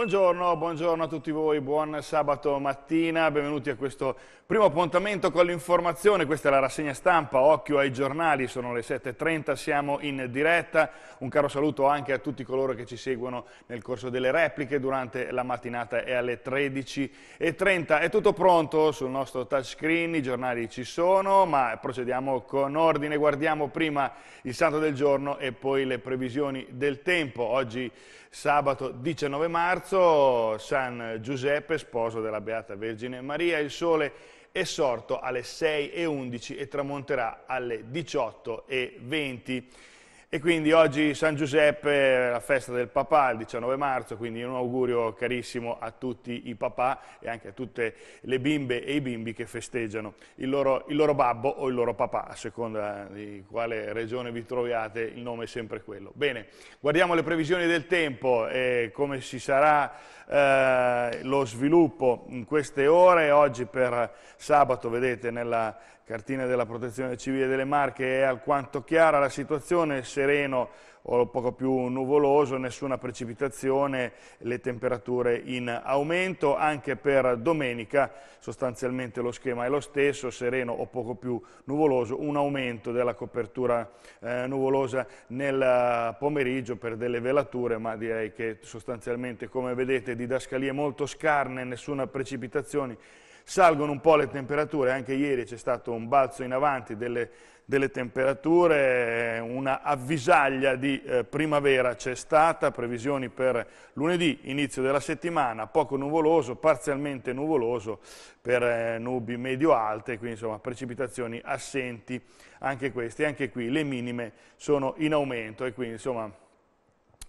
Buongiorno, buongiorno, a tutti voi, buon sabato mattina, benvenuti a questo primo appuntamento con l'informazione, questa è la rassegna stampa, occhio ai giornali, sono le 7.30, siamo in diretta, un caro saluto anche a tutti coloro che ci seguono nel corso delle repliche durante la mattinata è alle 13.30, è tutto pronto sul nostro touchscreen, i giornali ci sono, ma procediamo con ordine, guardiamo prima il santo del giorno e poi le previsioni del tempo, oggi sabato 19 marzo, marzo, San Giuseppe, sposo della Beata Vergine Maria, il sole è sorto alle 6.11 e tramonterà alle 18.20. E quindi oggi San Giuseppe, la festa del papà, il 19 marzo, quindi un augurio carissimo a tutti i papà e anche a tutte le bimbe e i bimbi che festeggiano il loro, il loro babbo o il loro papà, a seconda di quale regione vi troviate, il nome è sempre quello. Bene, guardiamo le previsioni del tempo e come si sarà eh, lo sviluppo in queste ore, oggi per sabato, vedete, nella cartina della protezione civile delle Marche è alquanto chiara la situazione, sereno o poco più nuvoloso, nessuna precipitazione, le temperature in aumento, anche per domenica sostanzialmente lo schema è lo stesso, sereno o poco più nuvoloso, un aumento della copertura eh, nuvolosa nel eh, pomeriggio per delle velature, ma direi che sostanzialmente come vedete didascalie molto scarne, nessuna precipitazione salgono un po' le temperature, anche ieri c'è stato un balzo in avanti delle, delle temperature, una avvisaglia di eh, primavera c'è stata, previsioni per lunedì, inizio della settimana, poco nuvoloso, parzialmente nuvoloso per eh, nubi medio-alte, quindi insomma precipitazioni assenti anche queste, anche qui le minime sono in aumento e quindi insomma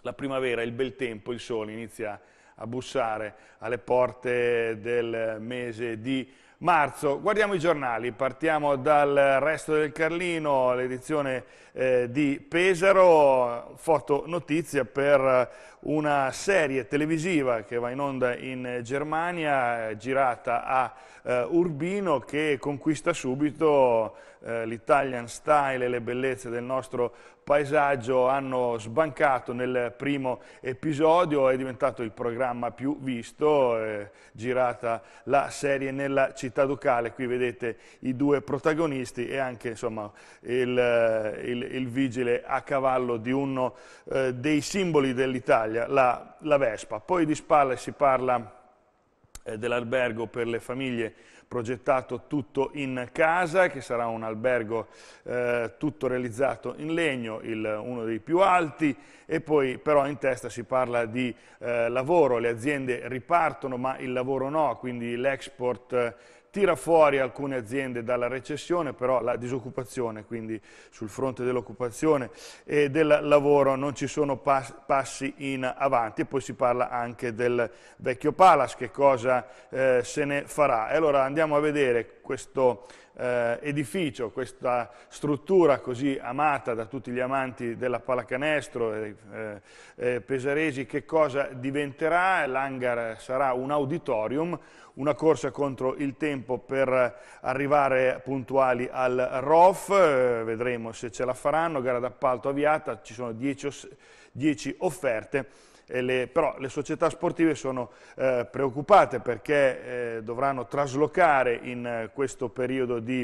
la primavera, il bel tempo, il sole inizia a a bussare alle porte del mese di marzo. Guardiamo i giornali, partiamo dal resto del Carlino, l'edizione eh, di Pesaro, foto notizia per una serie televisiva che va in onda in Germania, eh, girata a eh, Urbino, che conquista subito eh, l'Italian style e le bellezze del nostro paesaggio hanno sbancato nel primo episodio, è diventato il programma più visto, eh, girata la serie nella città ducale, qui vedete i due protagonisti e anche insomma, il, eh, il, il, vigile a cavallo di uno eh, dei simboli dell'Italia, la, la Vespa. Poi di spalle si parla eh, dell'albergo per le famiglie progettato tutto in casa, che sarà un albergo eh, tutto realizzato in legno, il, uno dei più alti, e poi però in testa si parla di eh, lavoro, le aziende ripartono ma il lavoro no, quindi l'export tira fuori alcune aziende dalla recessione, però la disoccupazione, quindi sul fronte dell'occupazione e del lavoro non ci sono passi in avanti e poi si parla anche del vecchio Palace, che cosa eh, se ne farà. E allora andiamo a vedere questo eh, edificio, questa struttura così amata da tutti gli amanti della pallacanestro, eh, eh, eh, pesaresi, che cosa diventerà? L'hangar sarà un auditorium, una corsa contro il tempo per arrivare puntuali al ROF, eh, vedremo se ce la faranno, gara d'appalto avviata, ci sono 10 offerte le, però le società sportive sono eh, preoccupate perché eh, dovranno traslocare in eh, questo periodo di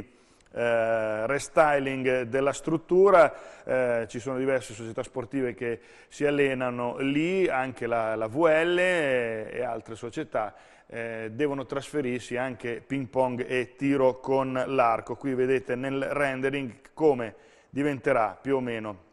eh, restyling della struttura, eh, ci sono diverse società sportive che si allenano lì, anche la, la VL e, eh, e, altre società eh, devono trasferirsi anche ping pong e tiro con l'arco. Qui vedete nel rendering come diventerà più o meno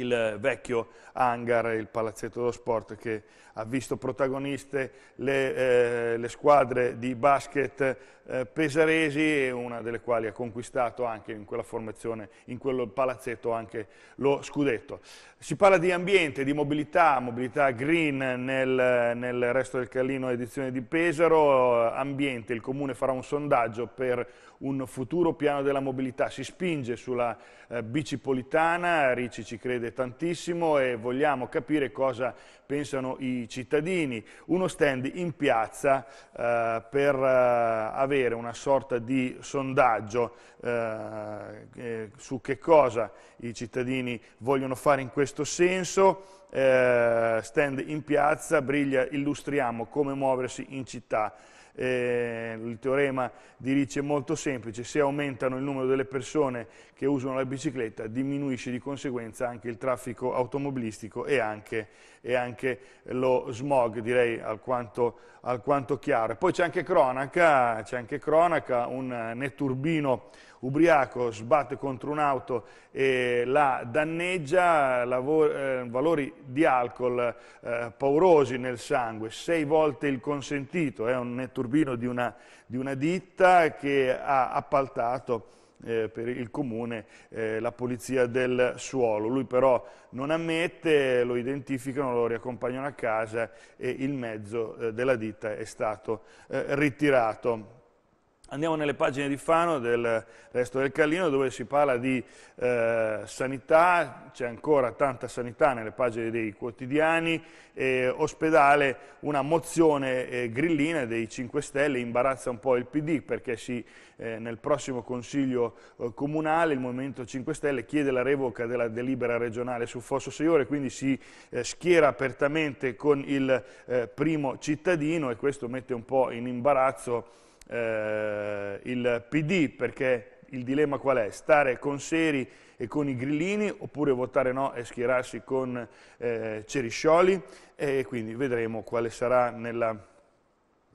il vecchio hangar, il palazzetto dello sport che ha visto protagoniste le, eh, le squadre di basket eh, pesaresi, una delle quali ha conquistato anche in quella formazione, in quel palazzetto anche lo scudetto. Si parla di ambiente, di mobilità, mobilità green nel, nel resto del Callino edizione di Pesaro, ambiente, il comune farà un sondaggio per un futuro piano della mobilità, si spinge sulla eh, bicipolitana, Ricci ci crede crescere tantissimo e vogliamo capire cosa pensano i cittadini. Uno stand in piazza eh, per eh, avere una sorta di sondaggio eh, su che cosa i cittadini vogliono fare in questo senso, eh, stand in piazza, briglia, illustriamo come muoversi in città eh, il teorema di Ricci è molto semplice, se aumentano il numero delle persone che usano la bicicletta diminuisce di conseguenza anche il traffico automobilistico e anche, e anche lo smog, direi alquanto, alquanto chiaro. Poi c'è anche cronaca, c'è anche cronaca, un netturbino ubriaco sbatte contro un'auto e la danneggia, eh, valori di alcol eh, paurosi nel sangue, sei volte il consentito, è un turbino di una, di una ditta che ha appaltato eh, per il comune eh, la polizia del suolo. Lui però non ammette, lo identificano, lo riaccompagnano a casa e il mezzo eh, della ditta è stato eh, ritirato. Andiamo nelle pagine di Fano del resto del Callino dove si parla di eh, sanità, c'è ancora tanta sanità nelle pagine dei quotidiani, eh, ospedale, una mozione eh, grillina dei 5 Stelle imbarazza un po' il PD perché si, eh, nel prossimo Consiglio eh, Comunale il Movimento 5 Stelle chiede la revoca della delibera regionale su Fosso 6 ore, quindi si eh, schiera apertamente con il primo cittadino e questo mette un po' in imbarazzo eh, il PD perché il dilemma qual è? Stare con Seri e con i grillini oppure votare no e schierarsi con eh, Ceriscioli e quindi vedremo quale sarà nella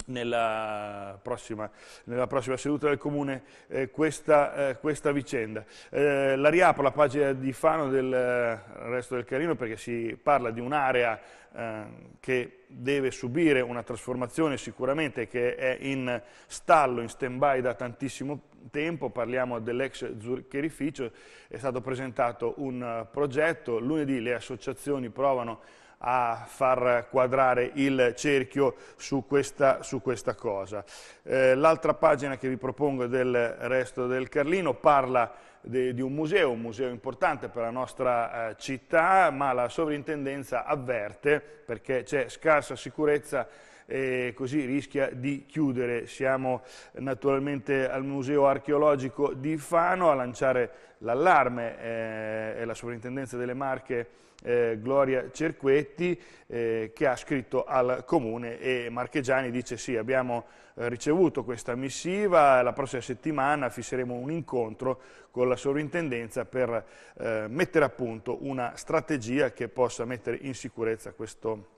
nella prossima, nella prossima, seduta del Comune eh, questa, eh, questa, vicenda. Eh, la riapro la pagina di Fano del eh, resto del Carino perché si parla di un'area eh, che deve subire una trasformazione sicuramente che è in stallo, in stand-by da tantissimo tempo, parliamo dell'ex zuccherificio, è stato presentato un eh, progetto, lunedì le associazioni provano a a far quadrare il cerchio su questa, su questa cosa. Eh, L'altra pagina che vi propongo del resto del Carlino parla de, di un museo, un museo importante per la nostra eh, città, ma la sovrintendenza avverte, perché c'è scarsa sicurezza e così rischia di chiudere. Siamo naturalmente al Museo Archeologico di Fano a lanciare l'allarme eh, è la sovrintendenza delle Marche eh, Gloria Cerquetti eh, che ha scritto al comune e Marchegiani dice sì abbiamo eh, ricevuto questa missiva, la prossima settimana fisseremo un incontro con la sovrintendenza per eh, mettere a punto una strategia che possa mettere in sicurezza questo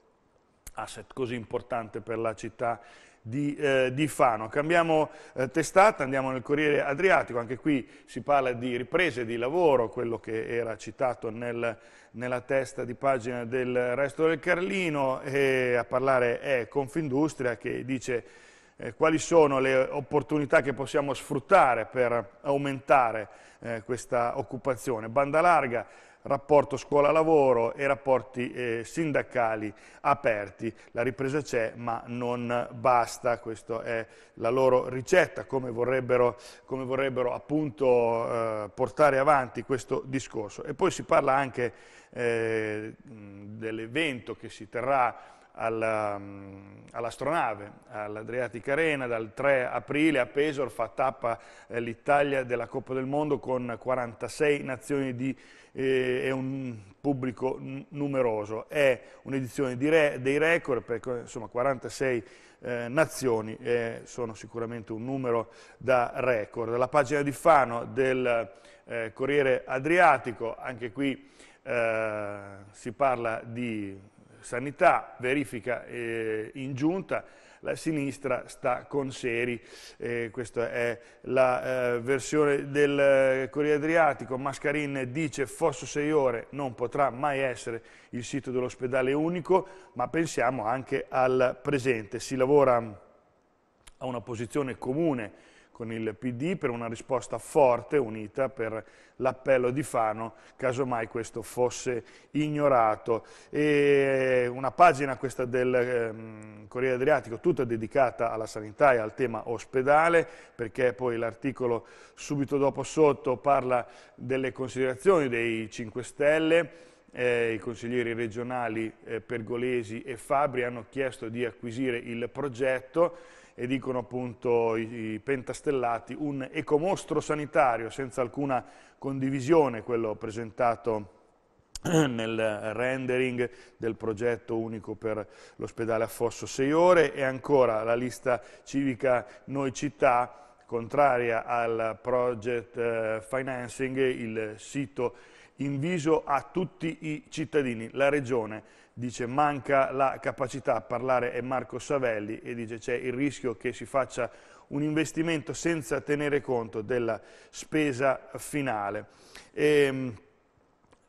asset così importante per la città di, eh, di Fano. Cambiamo eh, testata, andiamo nel Corriere Adriatico, anche qui si parla di riprese di lavoro, quello che era citato nel, nella testa di pagina del resto del Carlino, e a parlare è Confindustria che dice eh, quali sono le opportunità che possiamo sfruttare per aumentare eh, questa occupazione. Banda larga, rapporto scuola-lavoro e rapporti eh, sindacali aperti. La ripresa c'è ma non basta, questa è la loro ricetta, come vorrebbero, come vorrebbero appunto eh, portare avanti questo discorso. E poi si parla anche eh, dell'evento che si terrà mm, all'astronave, all'Adriatic Arena, dal 3 aprile a Pesor fa tappa eh, l'Italia della Coppa del Mondo con 46 nazioni di eh, è un pubblico numeroso, è un'edizione re dei record perché insomma 46 eh, nazioni eh, sono sicuramente un numero da record. La pagina di Fano del eh, Corriere Adriatico, anche qui eh, si parla di sanità, verifica eh, in giunta, la sinistra sta con Seri, eh, questa è la eh, versione del eh, Corriere Adriatico, Mascarin dice Fosso 6 ore non potrà mai essere il sito dell'ospedale unico, ma pensiamo anche al presente, si lavora a una posizione comune con il PD per una risposta forte, unita per l'appello di Fano, casomai questo fosse ignorato. E una pagina questa del ehm, Corriere Adriatico, tutta dedicata alla sanità e al tema ospedale, perché poi l'articolo subito dopo sotto parla delle considerazioni dei 5 Stelle, eh, i consiglieri regionali eh, Pergolesi e Fabri hanno chiesto di acquisire il progetto, e dicono appunto i, i pentastellati un ecomostro sanitario senza alcuna condivisione, quello presentato nel rendering del progetto unico per l'ospedale a Fosso 6 ore e ancora la lista civica Noi Città contraria al project eh, financing, il sito inviso a tutti i cittadini, la regione dice manca la capacità a parlare è Marco Savelli e dice c'è il rischio che si faccia un investimento senza tenere conto della spesa finale. Ehm,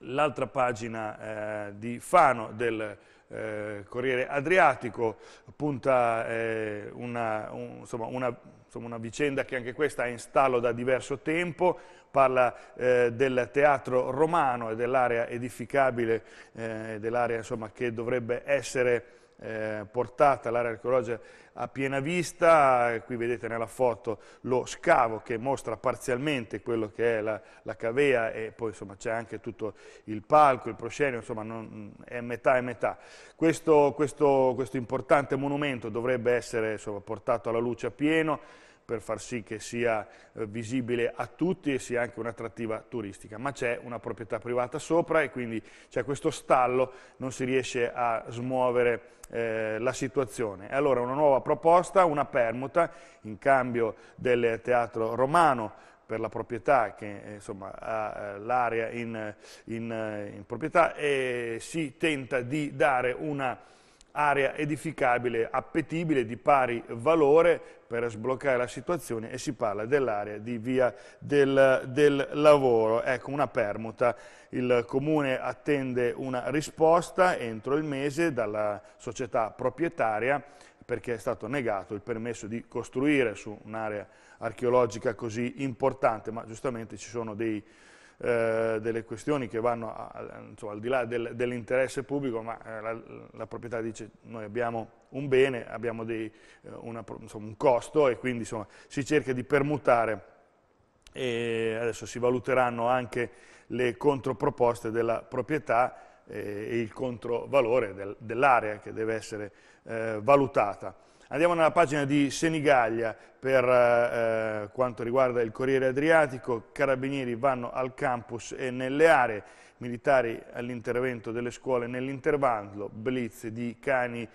l'altra pagina eh, di Fano del eh, Corriere Adriatico, punta eh, una, un, insomma, una, insomma, una, vicenda che anche questa è in stallo da diverso tempo, parla eh, del teatro romano e dell'area edificabile, eh, dell'area che dovrebbe essere eh, portata l'area archeologica a piena vista, qui vedete nella foto lo scavo che mostra parzialmente quello che è la, la cavea e poi c'è anche tutto il palco, il proscenio, insomma non, è metà e metà. Questo, questo, questo importante monumento dovrebbe essere insomma, portato alla luce a pieno, per far sì che sia eh, visibile a tutti e sia anche un'attrattiva turistica, ma c'è una proprietà privata sopra e quindi c'è questo stallo, non si riesce a smuovere eh, la situazione. E allora una nuova proposta, una permuta in cambio del teatro romano per la proprietà che eh, insomma, ha eh, l'area in, in, in proprietà e si tenta di dare una area edificabile appetibile di pari valore per sbloccare la situazione e si parla dell'area di via del, del, lavoro. Ecco, una permuta. Il comune attende una risposta entro il mese dalla società proprietaria perché è stato negato il permesso di costruire su un'area archeologica così importante, ma giustamente ci sono dei eh, delle questioni che vanno a, insomma, al di là del, dell'interesse pubblico, ma eh, la, la, proprietà dice noi abbiamo un bene, abbiamo dei, eh, una, insomma, un costo e quindi insomma, si cerca di permutare e adesso si valuteranno anche le controproposte della proprietà eh, e il controvalore del, dell'area che deve essere eh, valutata. Andiamo nella pagina di Senigallia per eh, eh, quanto riguarda il Corriere Adriatico, carabinieri vanno al campus e nelle aree, militari all'intervento delle scuole nell'intervallo, blitz di Cani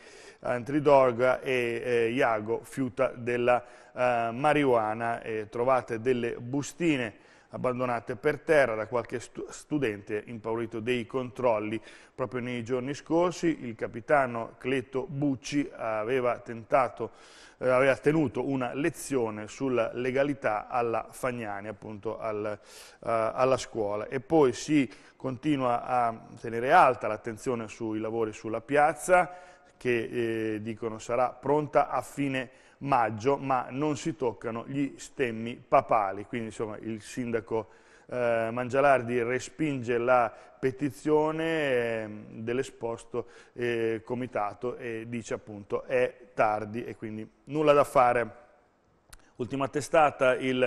Antridorga e eh, Iago fiuta della eh, marijuana, trovate delle bustine abbandonate per terra da qualche studente impaurito dei controlli. Proprio nei giorni scorsi il capitano Cleto Bucci aveva, tentato, eh, aveva tenuto una lezione sulla legalità alla Fagnani, appunto al, eh, alla scuola. E poi si continua a tenere alta l'attenzione sui lavori sulla piazza che eh, dicono sarà pronta a fine maggio, ma non si toccano gli stemmi papali, quindi insomma il sindaco eh, Mangialardi respinge la petizione eh, dell'esposto eh, comitato e dice appunto è tardi e quindi nulla da fare. Ultima testata, il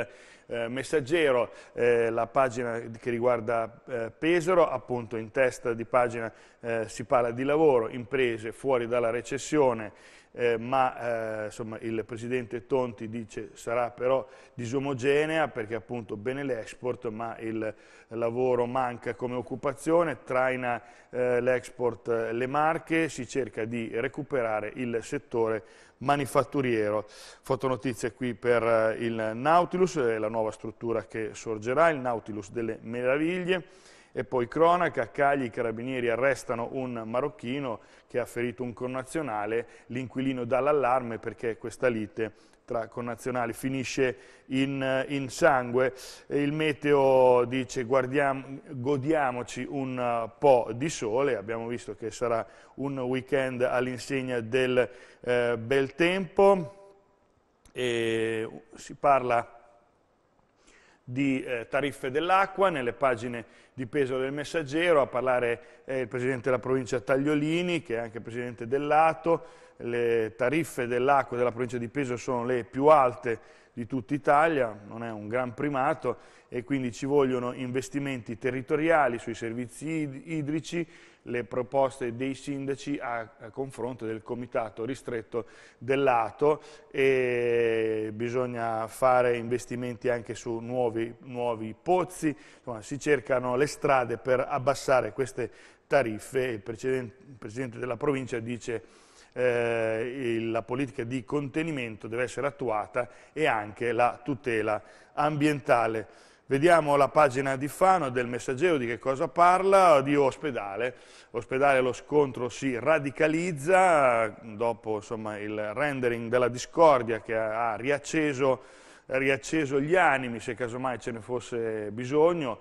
eh, Messaggero, eh, la pagina che riguarda eh, Pesaro, appunto in testa di pagina eh, si parla di lavoro, imprese fuori dalla recessione, eh, ma eh, insomma, il presidente Tonti dice sarà però disomogenea perché appunto bene l'export ma il lavoro manca come occupazione, traina eh, l'export eh, le marche, si cerca di recuperare il settore manifatturiero. Fotonotizie qui per eh, il Nautilus, la nuova struttura che sorgerà, il Nautilus delle Meraviglie e poi cronaca, a Cagli i carabinieri arrestano un marocchino che ha ferito un connazionale, l'inquilino dà l'allarme perché questa lite tra connazionali finisce in, in sangue. E il meteo dice guardiamo, godiamoci un eh, po' di sole, abbiamo visto che sarà un weekend all'insegna del eh, bel tempo. E si parla di eh, tariffe dell'acqua, nelle pagine di peso del messaggero, a parlare eh, il presidente della provincia Tagliolini, che è anche presidente dell'Ato, le tariffe dell'acqua della provincia di Peso sono le più alte di tutta Italia, non è un gran primato e quindi ci vogliono investimenti territoriali sui servizi idrici, le proposte dei sindaci a, a confronto del comitato ristretto dell'Ato e bisogna fare investimenti anche su nuovi, nuovi pozzi, Insomma, si cercano le strade per abbassare queste tariffe, il il Presidente della provincia dice eh, la politica di contenimento deve essere attuata e anche la tutela ambientale. Vediamo la pagina di Fano del messaggero di che cosa parla, di ospedale. Ospedale lo scontro si radicalizza dopo insomma, il rendering della discordia che ha, riacceso, riacceso gli animi se casomai ce ne fosse bisogno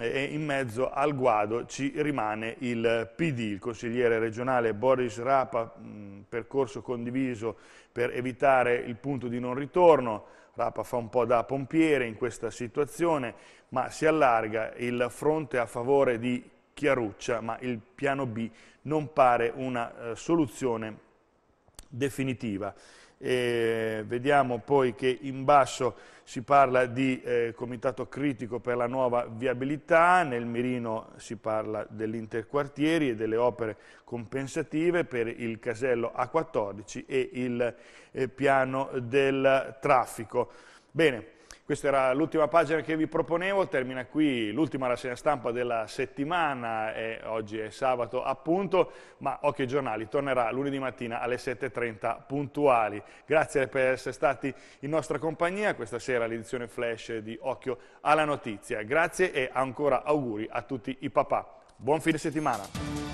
e in mezzo al guado ci rimane il PD, il consigliere regionale Boris Rapa, mm, percorso condiviso per evitare il punto di non ritorno, Rapa fa un po' da pompiere in questa situazione, ma si allarga il fronte a favore di Chiaruccia, ma il piano B non pare una eh, soluzione definitiva. E vediamo poi che in basso si parla di eh, comitato critico per la nuova viabilità, nel mirino si parla dell'interquartieri e delle opere compensative per il casello A14 e il eh, piano del traffico. Bene. Questa era l'ultima pagina che vi proponevo, termina qui l'ultima rassegna stampa della settimana, e oggi è sabato appunto, ma Occhio ai Giornali tornerà lunedì mattina alle 7.30 puntuali. Grazie per essere stati in nostra compagnia, questa sera l'edizione flash di Occhio alla Notizia. Grazie e ancora auguri a tutti i papà. Buon fine settimana!